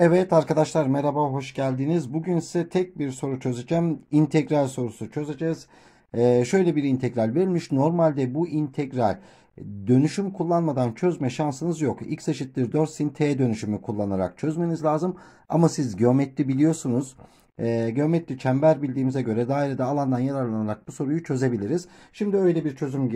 Evet arkadaşlar merhaba hoş geldiniz. Bugün size tek bir soru çözeceğim. İntegral sorusu çözeceğiz. Ee, şöyle bir integral verilmiş. Normalde bu integral dönüşüm kullanmadan çözme şansınız yok. x eşittir 4 sin t dönüşümü kullanarak çözmeniz lazım. Ama siz geometri biliyorsunuz. E, geometri çember bildiğimize göre dairede alandan yararlanarak bu soruyu çözebiliriz. Şimdi öyle bir çözüm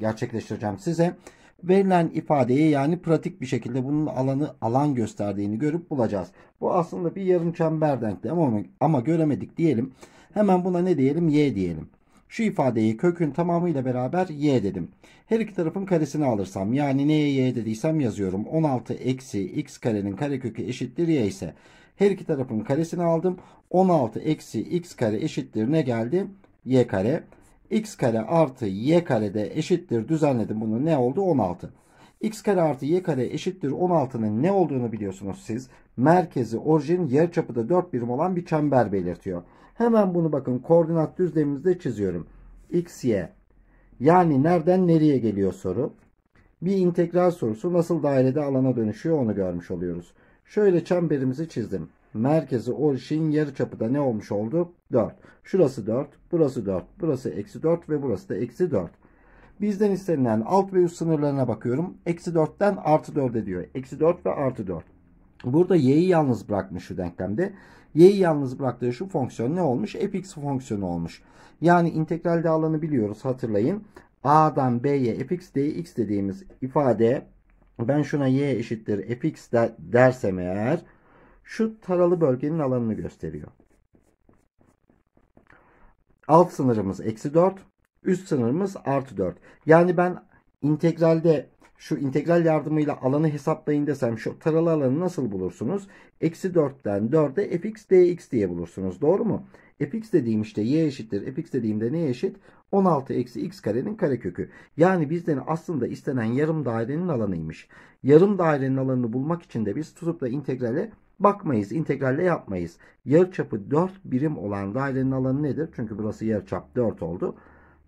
gerçekleştireceğim size verilen ifadeyi yani pratik bir şekilde bunun alanı alan gösterdiğini görüp bulacağız. Bu aslında bir yarım çember denklemi ama, ama göremedik diyelim. Hemen buna ne diyelim? Y diyelim. Şu ifadeyi kökün tamamıyla beraber y dedim. Her iki tarafın karesini alırsam yani neye y dediysem yazıyorum. 16 eksi x karenin karekökü eşittir y ise her iki tarafın karesini aldım. 16 eksi x kare eşittir ne geldi? y kare x kare artı y kare de eşittir düzenledim bunu ne oldu 16 x kare artı y kare eşittir 16'nın ne olduğunu biliyorsunuz siz merkezi orijin yarıçapı da 4 birim olan bir çember belirtiyor hemen bunu bakın koordinat düzlemimizde çiziyorum x y yani nereden nereye geliyor soru bir integral sorusu nasıl dairede alana dönüşüyor onu görmüş oluyoruz şöyle çemberimizi çizdim merkezi o şeyin yarı çapı ne olmuş oldu? 4. Şurası 4, burası 4, burası eksi 4 ve burası da eksi 4. Bizden istenilen alt ve üst sınırlarına bakıyorum. Eksi 4'ten artı 4'e diyor. Eksi 4 ve artı 4. Burada y'yi yalnız bırakmış şu denklemde. y'yi yalnız bıraktığı şu fonksiyon ne olmuş? fx fonksiyonu olmuş. Yani integral dağılanı biliyoruz hatırlayın. a'dan b'ye fx dx dediğimiz ifade ben şuna y eşittir fx de dersem eğer şu taralı bölgenin alanını gösteriyor. Alt sınırımız eksi 4. Üst sınırımız artı 4. Yani ben integralde şu integral yardımıyla alanı hesaplayın desem şu taralı alanı nasıl bulursunuz? Eksi 4'ten 4'e fx dx diye bulursunuz. Doğru mu? fx dediğim işte y eşittir. fx dediğimde ne eşit? 16 eksi x karenin karekökü. Yani bizden aslında istenen yarım dairenin alanıymış. Yarım dairenin alanını bulmak için de biz tutup da integrale bakmayız. integralle yapmayız. Yarıçapı 4 birim olan dairenin alanı nedir? Çünkü burası yarıçap 4 oldu.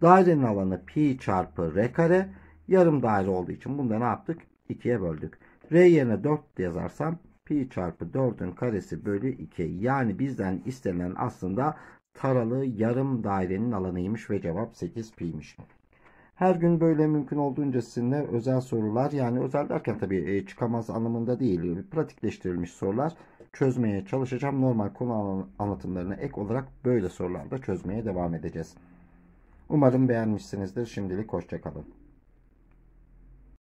Dairenin alanı pi çarpı r kare yarım daire olduğu için bunu da ne yaptık? 2'ye böldük. R yerine 4 yazarsam pi çarpı 4'ün karesi bölü 2. Yani bizden istenen aslında taralı yarım dairenin alanıymış ve cevap 8 piymiş. Her gün böyle mümkün olduğunca sizinle özel sorular yani özel derken tabii e, çıkamaz anlamında değil e, pratikleştirilmiş sorular çözmeye çalışacağım. Normal konu anlatımlarına ek olarak böyle sorularda çözmeye devam edeceğiz. Umarım beğenmişsinizdir. Şimdilik hoşçakalın.